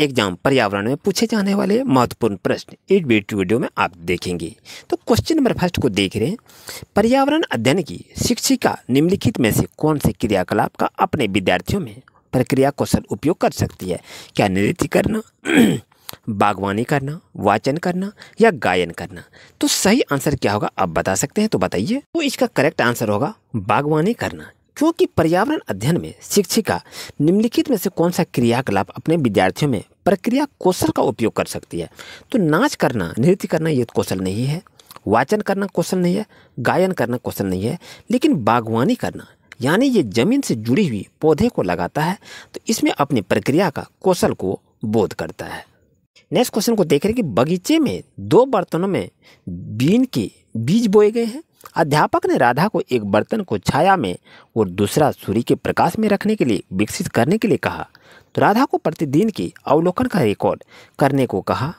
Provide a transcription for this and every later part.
exam पर्यावरण में पूछे जाने वाले महत्वपूर्ण प्रश्न इस वीडियो में आप देखेंगे तो क्वेश्चन नंबर फर्स्ट को देख रहे हैं पर्यावरण अध्ययन की शिक्षिका निम्नलिखित में से कौन से क्रियाकलाप का अपने विद्यार्थियों में प्रक्रिया कौशल उपयोग कर सकती है क्या नृत्य करना बागवानी करना वाचन करना या गायन करना तो सही आंसर क्या होगा आप बता सकते हैं तो बताइए तो इसका करेक्ट आंसर होगा बागवानी करना क्योंकि पर्यावरण अध्ययन में शिक्षिका निम्नलिखित में से कौन सा क्रियाकलाप अपने विद्यार्थियों में प्रक्रिया कौशल का उपयोग कर सकती है तो नाच करना नृत्य करना ये कौशल नहीं है वाचन करना कौशल नहीं है गायन करना कौशल नहीं है लेकिन बागवानी करना यानी ये जमीन से जुड़ी हुई पौधे को लगाता है तो इसमें अपनी प्रक्रिया का कौशल को बोध करता है नेक्स्ट क्वेश्चन को देख रहे कि बगीचे में दो बर्तनों में बीन की बीज बोए गए हैं अध्यापक ने राधा को एक बर्तन को छाया में और दूसरा सूर्य के प्रकाश में रखने के लिए विकसित करने के लिए कहा तो राधा को प्रतिदिन के अवलोकन का रिकॉर्ड करने को कहा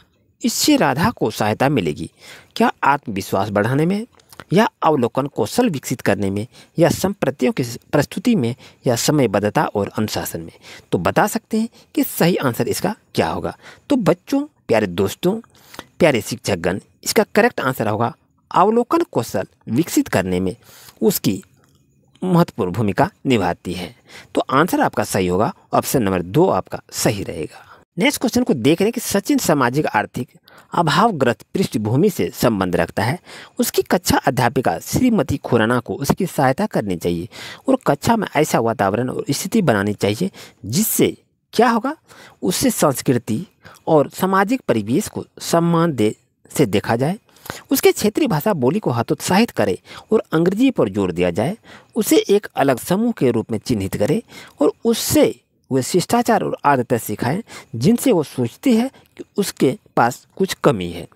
इससे राधा को सहायता मिलेगी क्या आत्मविश्वास बढ़ाने में या अवलोकन कौशल विकसित करने में या संप्रतियों की प्रस्तुति में या समयबद्धता और अनुशासन में तो बता सकते हैं कि सही आंसर इसका क्या होगा तो बच्चों प्यारे दोस्तों प्यारे शिक्षकगण इसका करेक्ट आंसर होगा अवलोकन कौशल विकसित करने में उसकी महत्वपूर्ण भूमिका निभाती है तो आंसर आपका सही होगा ऑप्शन नंबर दो आपका सही रहेगा नेक्स्ट क्वेश्चन को देख रहे हैं कि सचिन सामाजिक आर्थिक अभावग्रस्त पृष्ठभूमि से संबंध रखता है उसकी कक्षा अध्यापिका श्रीमती खुराना को उसकी सहायता करनी चाहिए और कक्षा में ऐसा वातावरण और स्थिति बनानी चाहिए जिससे क्या होगा उससे संस्कृति और सामाजिक परिवेश को सम्मान दे से देखा जाए उसके क्षेत्रीय भाषा बोली को हतोत्साहित करे और अंग्रेजी पर जोर दिया जाए उसे एक अलग समूह के रूप में चिन्हित करे और उससे वे शिष्टाचार और आदतें सिखाएं जिनसे वो सोचती है कि उसके पास कुछ कमी है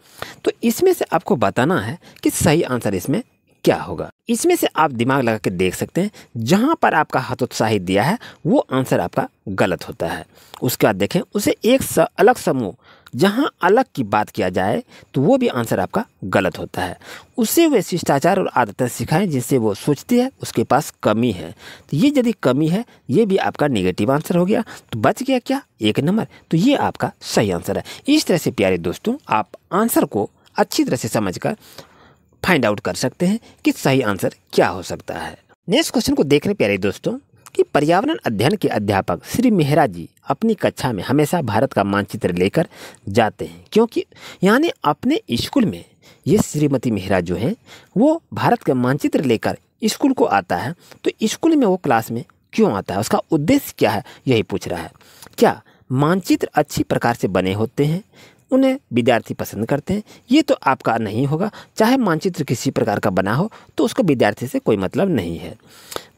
तो इसमें से आपको बताना है कि सही आंसर इसमें क्या होगा इसमें से आप दिमाग लगा के देख सकते हैं जहाँ पर आपका हतोत्साहित दिया है वो आंसर आपका गलत होता है उसके बाद देखें उसे एक सा, अलग समूह जहाँ अलग की बात किया जाए तो वो भी आंसर आपका गलत होता है उसे वे शिष्टाचार और आदतें सिखाएं जिससे वो सोचती है उसके पास कमी है तो ये यदि कमी है ये भी आपका नेगेटिव आंसर हो गया तो बच गया क्या एक नंबर तो ये आपका सही आंसर है इस तरह से प्यारे दोस्तों आप आंसर को अच्छी तरह से कर फाइंड आउट कर सकते हैं कि सही आंसर क्या हो सकता है नेक्स्ट क्वेश्चन को देख रहे प्यारे दोस्तों कि पर्यावरण अध्ययन के अध्यापक श्री मेहरा जी अपनी कक्षा में हमेशा भारत का मानचित्र लेकर जाते हैं क्योंकि यानी अपने स्कूल में ये श्रीमती मेहरा जो हैं वो भारत का मानचित्र लेकर स्कूल को आता है तो स्कूल में वो क्लास में क्यों आता है उसका उद्देश्य क्या है यही पूछ रहा है क्या मानचित्र अच्छी प्रकार से बने होते हैं उन्हें विद्यार्थी पसंद करते हैं ये तो आपका नहीं होगा चाहे मानचित्र किसी प्रकार का बना हो तो उसको विद्यार्थी से कोई मतलब नहीं है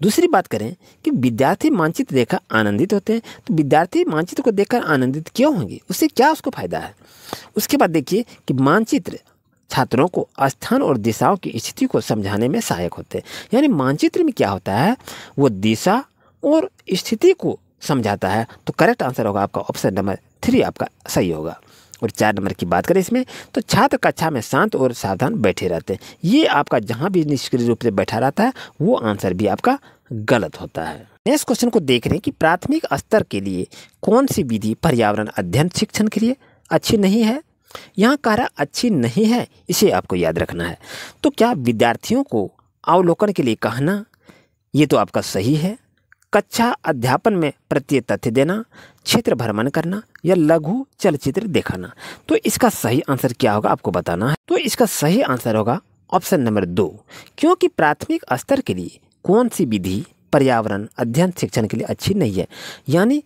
दूसरी बात करें कि विद्यार्थी मानचित्र देखकर आनंदित होते हैं तो विद्यार्थी मानचित्र को देखकर आनंदित क्यों होंगे उससे क्या उसको फ़ायदा है उसके बाद देखिए कि मानचित्र छात्रों को स्थान और दिशाओं की स्थिति को समझाने में सहायक होते हैं यानी मानचित्र में क्या होता है वो दिशा और स्थिति को समझाता है तो करेक्ट आंसर होगा आपका ऑप्शन नंबर थ्री आपका सही होगा और चार नंबर की बात करें इसमें तो छात्र कक्षा में शांत और सावधान बैठे रहते हैं ये आपका जहाँ भी निष्क्रिय रूप से बैठा रहता है वो आंसर भी आपका गलत होता है नेक्स्ट क्वेश्चन को देख रहे हैं कि प्राथमिक स्तर के लिए कौन सी विधि पर्यावरण अध्ययन शिक्षण के लिए अच्छी नहीं है यहाँ कह रहा अच्छी नहीं है इसे आपको याद रखना है तो क्या विद्यार्थियों को अवलोकन के लिए कहना ये तो आपका सही है कक्षा अध्यापन में प्रत्यय तथ्य देना क्षेत्र भ्रमण करना या लघु चलचित्र दिखाना तो इसका सही आंसर क्या होगा आपको बताना है तो इसका सही आंसर होगा ऑप्शन नंबर दो क्योंकि प्राथमिक स्तर के लिए कौन सी विधि पर्यावरण अध्ययन शिक्षण के लिए अच्छी नहीं है यानी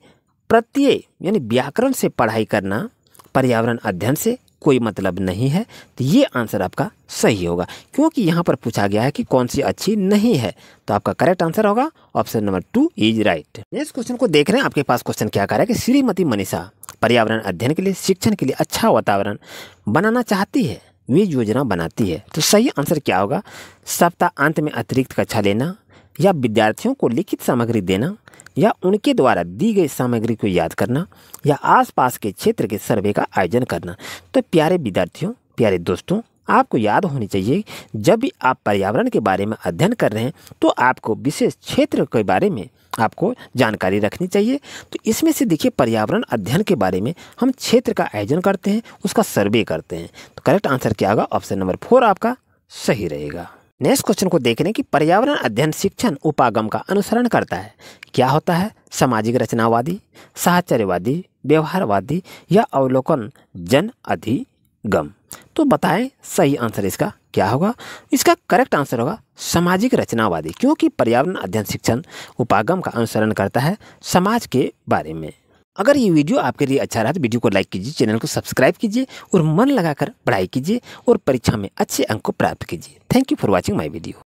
प्रत्यय यानी व्याकरण से पढ़ाई करना पर्यावरण अध्ययन से कोई मतलब नहीं है तो ये आंसर आपका सही होगा क्योंकि यहाँ पर पूछा गया है कि कौन सी अच्छी नहीं है तो आपका करेक्ट आंसर होगा option number two is right next question को देख रहे हैं आपके पास क्वेश्चन क्या करा है कि श्रीमती मनीषा पर्यावरण अध्ययन के लिए शिक्षण के लिए अच्छा वातावरण बनाना चाहती है वे योजना बनाती है तो सही आंसर क्या होगा सप्ताह अंत में अतिरिक्त कक्षा लेना या विद्यार्थियों को लिखित सामग्री देना या उनके द्वारा दी गई सामग्री को याद करना या आसपास के क्षेत्र के सर्वे का आयोजन करना तो प्यारे विद्यार्थियों प्यारे दोस्तों आपको याद होनी चाहिए जब भी आप पर्यावरण के बारे में अध्ययन कर रहे हैं तो आपको विशेष क्षेत्र के बारे में आपको जानकारी रखनी चाहिए तो इसमें से देखिए पर्यावरण अध्ययन के बारे में हम क्षेत्र का आयोजन करते हैं उसका सर्वे करते हैं तो करेक्ट आंसर क्या होगा ऑप्शन नंबर फोर आपका सही रहेगा नेक्स्ट क्वेश्चन को देख की कि पर्यावरण अध्ययन शिक्षण उपागम का अनुसरण करता है क्या होता है सामाजिक रचनावादी साहचर्यवादी व्यवहारवादी या अवलोकन जन अधिगम तो बताएं सही आंसर इसका क्या होगा इसका करेक्ट आंसर होगा सामाजिक रचनावादी क्योंकि पर्यावरण अध्ययन शिक्षण उपागम का अनुसरण करता है समाज के बारे में अगर ये वीडियो आपके लिए अच्छा रहा तो वीडियो को लाइक कीजिए चैनल को सब्सक्राइब कीजिए और मन लगाकर पढ़ाई कीजिए और परीक्षा में अच्छे अंक को प्राप्त कीजिए thank you for watching my video